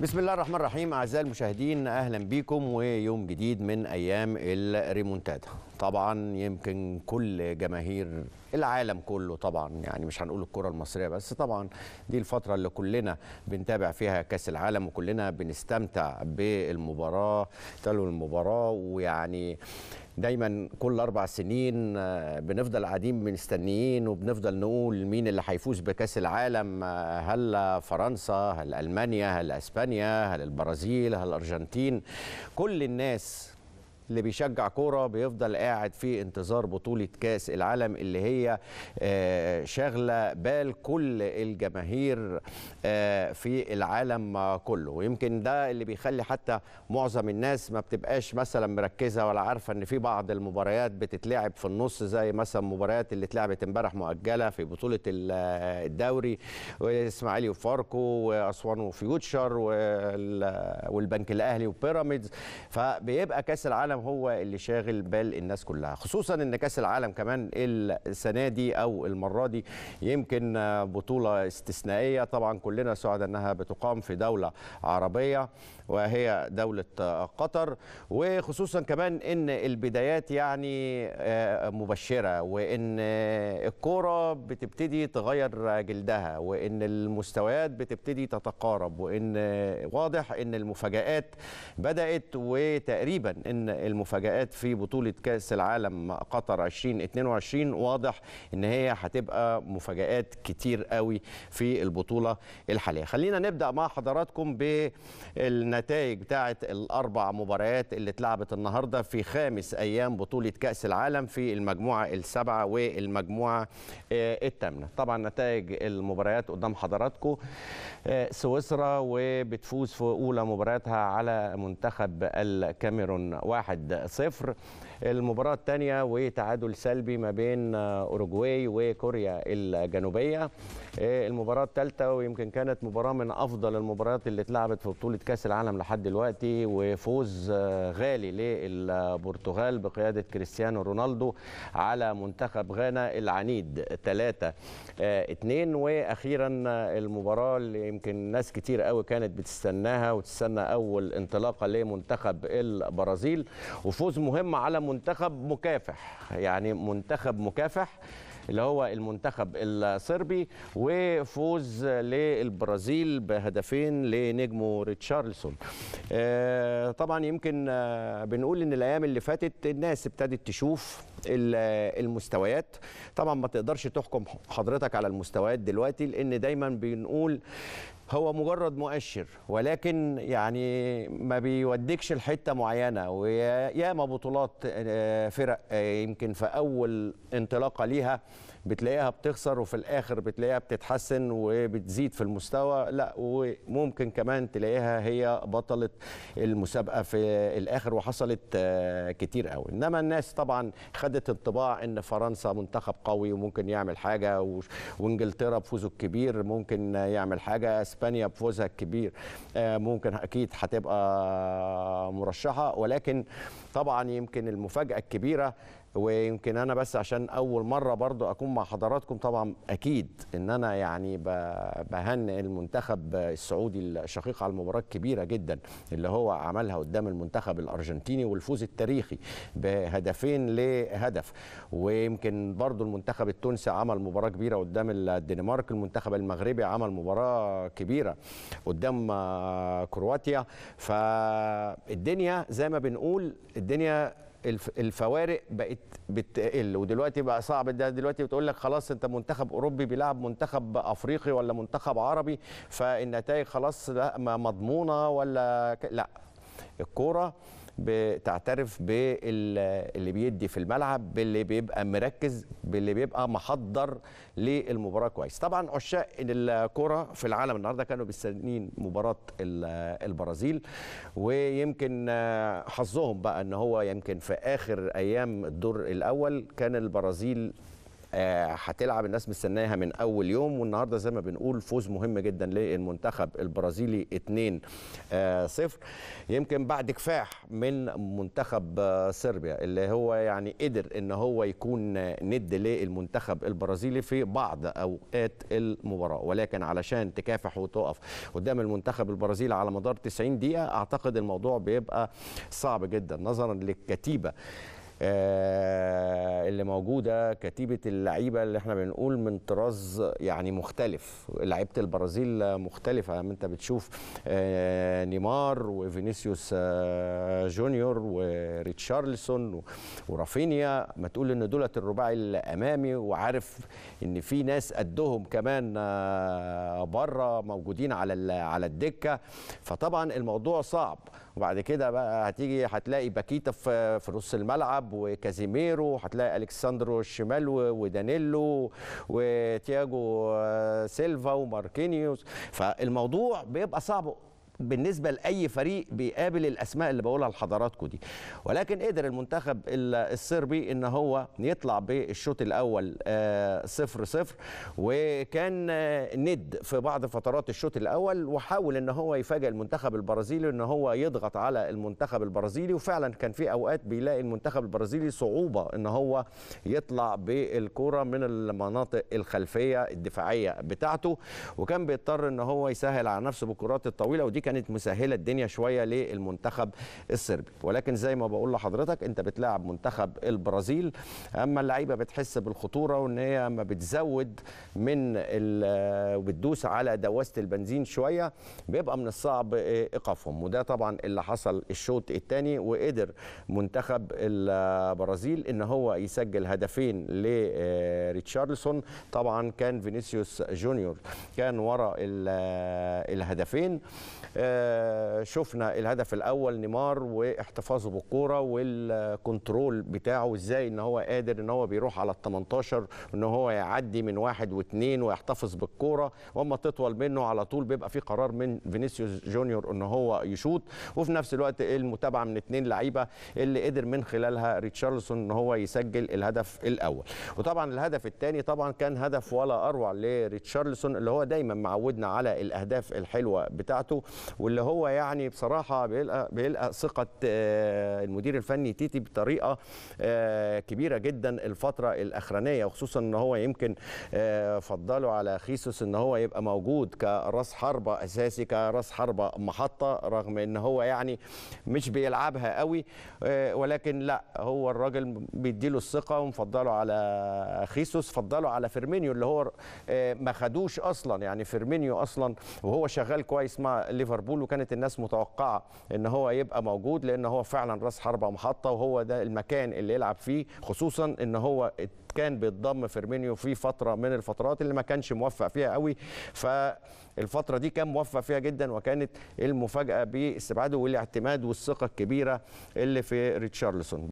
بسم الله الرحمن الرحيم اعزائي المشاهدين اهلا بيكم ويوم جديد من ايام الريمونتادا طبعا يمكن كل جماهير العالم كله طبعا يعني مش هنقول الكره المصريه بس طبعا دي الفتره اللي كلنا بنتابع فيها كاس العالم وكلنا بنستمتع بالمباراه تلو المباراه ويعني دايما كل اربع سنين آه، بنفضل قاعدين مستنيين وبنفضل نقول مين اللي هيفوز بكاس العالم آه، هل فرنسا هل المانيا هل اسبانيا هل البرازيل هل الارجنتين كل الناس اللي بيشجع كوره بيفضل قاعد في انتظار بطوله كاس العالم اللي هي آه، شاغله بال كل الجماهير آه، في العالم كله ويمكن ده اللي بيخلي حتى معظم الناس ما بتبقاش مثلا مركزه ولا عارفه ان في بعض المباريات بتتلعب في النص زي مثلا مباريات اللي اتلعبت امبارح مؤجله في بطوله الدوري واسماعيلي وفاركو واسوان وفيوتشر والبنك الاهلي وبيراميدز فبيبقى كاس العالم هو اللي شاغل بال الناس كلها خصوصا ان كاس العالم كمان السنه دي او المره دي يمكن بطوله استثنائيه طبعا كلنا سعداء انها بتقام في دوله عربيه وهي دوله قطر وخصوصا كمان ان البدايات يعني آه، مبشره وان الكوره بتبتدي تغير جلدها وان المستويات بتبتدي تتقارب وان آه، واضح ان المفاجات بدات وتقريبا ان المفاجآت في بطولة كأس العالم قطر 2022 واضح ان هي هتبقى مفاجآت كتير قوي في البطولة الحالية خلينا نبدأ مع حضراتكم بالنتائج بتاعة الأربع مباريات اللي اتلعبت النهاردة في خامس أيام بطولة كأس العالم في المجموعة السابعة والمجموعة آه، الثامنة طبعا نتائج المباريات قدام حضراتكم آه، سويسرا وبتفوز في أولى مبارياتها على منتخب الكاميرون واحد واحد صفر المباراة الثانية وتعادل سلبي ما بين آه، أوروجواي وكوريا الجنوبية آه، المباراة الثالثة ويمكن كانت مباراة من أفضل المباريات اللي اتلعبت في بطولة كأس العالم لحد دلوقتي وفوز آه، غالي للبرتغال بقيادة كريستيانو رونالدو على منتخب غانا العنيد 3 2 وأخيرا المباراة اللي يمكن ناس كتير قوي كانت بتستناها وتستنى أول انطلاقة لمنتخب البرازيل وفوز مهم على منتخب مكافح يعني منتخب مكافح اللي هو المنتخب الصربي وفوز للبرازيل بهدفين لنجمه ريتشارلسون آه، طبعا يمكن آه، بنقول ان الايام اللي فاتت الناس ابتدت تشوف المستويات طبعا ما تقدرش تحكم حضرتك على المستويات دلوقتي لان دايما بنقول هو مجرد مؤشر ولكن يعني ما بيوديكش لحته معينه وياما بطولات آه، فرق آه، يمكن في اول انطلاقه ليها بتلاقيها بتخسر وفي الاخر بتلاقيها بتتحسن وبتزيد في المستوى لا وممكن كمان تلاقيها هي بطله المسابقه في الاخر وحصلت آه، كتير قوي انما الناس طبعا خدت انطباع ان فرنسا منتخب قوي وممكن يعمل حاجه وانجلترا بفوزه الكبير ممكن يعمل حاجه اسبانيا بفوزها الكبير آه، ممكن اكيد هتبقى مرشحه ولكن طبعا يمكن المفاجاه الكبيره ويمكن انا بس عشان اول مره برضو اكون مع حضراتكم طبعا اكيد ان انا يعني بهنئ المنتخب السعودي الشقيق على المباراه الكبيره جدا اللي هو عملها قدام المنتخب الارجنتيني والفوز التاريخي بهدفين لهدف ويمكن برضو المنتخب التونسي عمل مباراه كبيره قدام الدنمارك المنتخب المغربي عمل مباراه كبيره قدام آه، كرواتيا فالدنيا زي ما بنقول الدنيا الفوارق بقت بتقل ودلوقتي بقى صعب ده دلوقتي بتقول لك خلاص انت منتخب اوروبي بيلعب منتخب افريقي ولا منتخب عربي فالنتائج خلاص لا مضمونه ولا لا الكوره بتعترف باللي بيدي في الملعب باللي بيبقى مركز باللي بيبقى محضر للمباراه كويس طبعا عشاق الكره في العالم النهارده كانوا مستنيين مباراه البرازيل ويمكن حظهم بقى ان هو يمكن في اخر ايام الدور الاول كان البرازيل آه، هتلعب الناس مستناها من اول يوم والنهارده زي ما بنقول فوز مهم جدا للمنتخب البرازيلي 2 0 آه، يمكن بعد كفاح من منتخب آه، صربيا اللي هو يعني قدر ان هو يكون ند للمنتخب البرازيلي في بعض اوقات المباراه ولكن علشان تكافح وتقف قدام المنتخب البرازيلي على مدار 90 دقيقه اعتقد الموضوع بيبقى صعب جدا نظرا للكتيبه آه، اللي موجوده كتيبه اللعيبه اللي احنا بنقول من طراز يعني مختلف لعيبه البرازيل مختلفه يعني انت بتشوف آه، نيمار وفينيسيوس آه، جونيور وريتشارلسون ورافينيا ما تقول ان دولت الرباعي الامامي وعارف ان في ناس قدهم كمان بره موجودين على على الدكه فطبعا الموضوع صعب وبعد كده بقى هتيجي هتلاقي باكيتا في في نص الملعب وكازيميرو هتلاقي الكساندرو الشمال ودانيلو وتياجو آه، سيلفا وماركينيوس فالموضوع بيبقى صعب بالنسبه لاي فريق بيقابل الاسماء اللي بقولها لحضراتكم دي ولكن قدر المنتخب الصربي ان هو يطلع بالشوط الاول آه، صفر صفر وكان آه، ند في بعض فترات الشوط الاول وحاول ان هو يفاجئ المنتخب البرازيلي ان هو يضغط على المنتخب البرازيلي وفعلا كان في اوقات بيلاقي المنتخب البرازيلي صعوبه ان هو يطلع بالكره من المناطق الخلفيه الدفاعيه بتاعته وكان بيضطر ان هو يسهل على نفسه بالكرات الطويله ودي كان كانت مسهله الدنيا شويه للمنتخب الصربي ولكن زي ما بقول لحضرتك انت بتلاعب منتخب البرازيل اما اللعيبه بتحس بالخطوره وان هي ما بتزود من وبتدوس آه، على دواسه البنزين شويه بيبقى من الصعب آه، ايقافهم وده طبعا اللي حصل الشوط الثاني وقدر منتخب البرازيل ان هو يسجل هدفين لريتشارلسون آه، طبعا كان فينيسيوس جونيور كان وراء الهدفين آه، شفنا الهدف الاول نيمار واحتفاظه بالكوره والكنترول بتاعه وازاي ان هو قادر ان هو بيروح على ال 18 ان هو يعدي من واحد واثنين ويحتفظ بالكوره واما تطول منه على طول بيبقى في قرار من فينيسيوس جونيور ان هو يشوط وفي نفس الوقت المتابعه من اثنين لعيبه اللي قدر من خلالها ريتشارلسون ان هو يسجل الهدف الاول وطبعا الهدف الثاني طبعا كان هدف ولا اروع لريتشارلسون اللي هو دايما معودنا على الاهداف الحلوه بتاعته واللي هو يعني بصراحه بيلقى بيلقى ثقه آه، المدير الفني تيتي بطريقه آه، كبيره جدا الفتره الاخرانيه وخصوصا ان هو يمكن آه، فضله على خيسوس ان هو يبقى موجود كراس حربه اساسي كراس حربه محطه رغم ان هو يعني مش بيلعبها قوي ولكن لا هو الراجل بيديله الثقه ومفضله على خيسوس فضله على فيرمينيو اللي هو ما خدوش اصلا يعني فيرمينيو اصلا وهو شغال كويس مع ليفربول ليفربول وكانت الناس متوقعه ان هو يبقى موجود لان هو فعلا راس حربه محطه وهو ده المكان اللي يلعب فيه خصوصا ان هو كان بيتضم فيرمينيو في فتره من الفترات اللي ما كانش موفق فيها قوي فالفتره دي كان موفق فيها جدا وكانت المفاجاه باستبعاده والاعتماد والثقه الكبيره اللي في ريتشارلسون